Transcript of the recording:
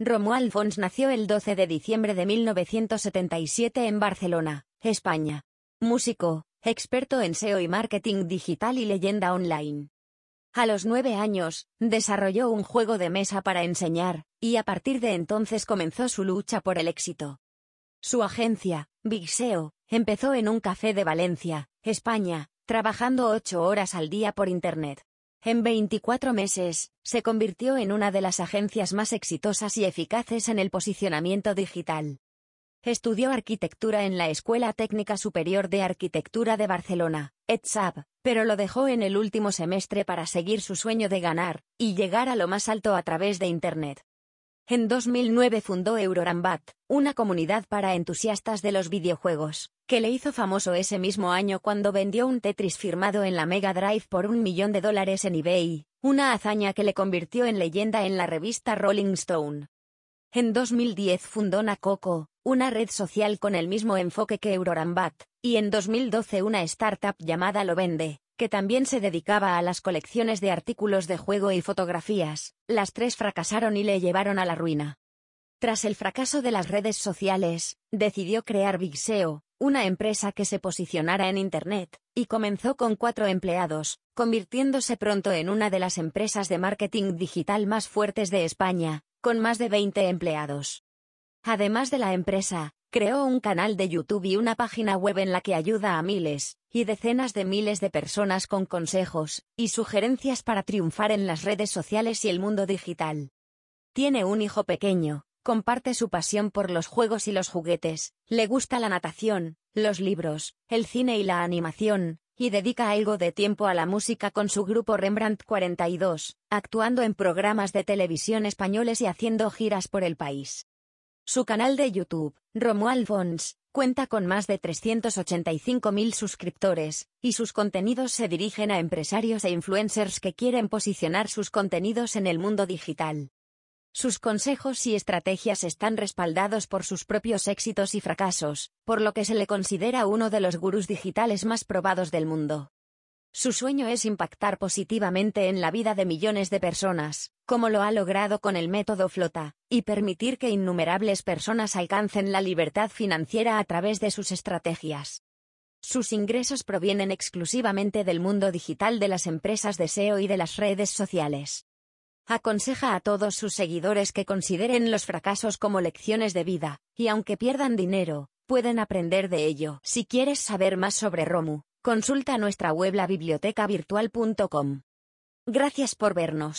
Romuald Fons nació el 12 de diciembre de 1977 en Barcelona, España. Músico, experto en SEO y marketing digital y leyenda online. A los nueve años, desarrolló un juego de mesa para enseñar, y a partir de entonces comenzó su lucha por el éxito. Su agencia, Big SEO, empezó en un café de Valencia, España, trabajando ocho horas al día por Internet. En 24 meses, se convirtió en una de las agencias más exitosas y eficaces en el posicionamiento digital. Estudió arquitectura en la Escuela Técnica Superior de Arquitectura de Barcelona, ETSAB, pero lo dejó en el último semestre para seguir su sueño de ganar y llegar a lo más alto a través de Internet. En 2009 fundó Eurorambat, una comunidad para entusiastas de los videojuegos, que le hizo famoso ese mismo año cuando vendió un Tetris firmado en la Mega Drive por un millón de dólares en eBay, una hazaña que le convirtió en leyenda en la revista Rolling Stone. En 2010 fundó Nacoco, una red social con el mismo enfoque que Eurorambat, y en 2012 una startup llamada Lovende, que también se dedicaba a las colecciones de artículos de juego y fotografías, las tres fracasaron y le llevaron a la ruina. Tras el fracaso de las redes sociales, decidió crear Bigseo, una empresa que se posicionara en Internet, y comenzó con cuatro empleados, convirtiéndose pronto en una de las empresas de marketing digital más fuertes de España, con más de 20 empleados. Además de la empresa, Creó un canal de YouTube y una página web en la que ayuda a miles, y decenas de miles de personas con consejos, y sugerencias para triunfar en las redes sociales y el mundo digital. Tiene un hijo pequeño, comparte su pasión por los juegos y los juguetes, le gusta la natación, los libros, el cine y la animación, y dedica algo de tiempo a la música con su grupo Rembrandt 42, actuando en programas de televisión españoles y haciendo giras por el país. Su canal de YouTube, Romuald Fons, cuenta con más de 385.000 suscriptores, y sus contenidos se dirigen a empresarios e influencers que quieren posicionar sus contenidos en el mundo digital. Sus consejos y estrategias están respaldados por sus propios éxitos y fracasos, por lo que se le considera uno de los gurús digitales más probados del mundo. Su sueño es impactar positivamente en la vida de millones de personas, como lo ha logrado con el método flota, y permitir que innumerables personas alcancen la libertad financiera a través de sus estrategias. Sus ingresos provienen exclusivamente del mundo digital de las empresas de SEO y de las redes sociales. Aconseja a todos sus seguidores que consideren los fracasos como lecciones de vida, y aunque pierdan dinero, pueden aprender de ello. Si quieres saber más sobre Romu, Consulta nuestra web labibliotecavirtual.com. Gracias por vernos.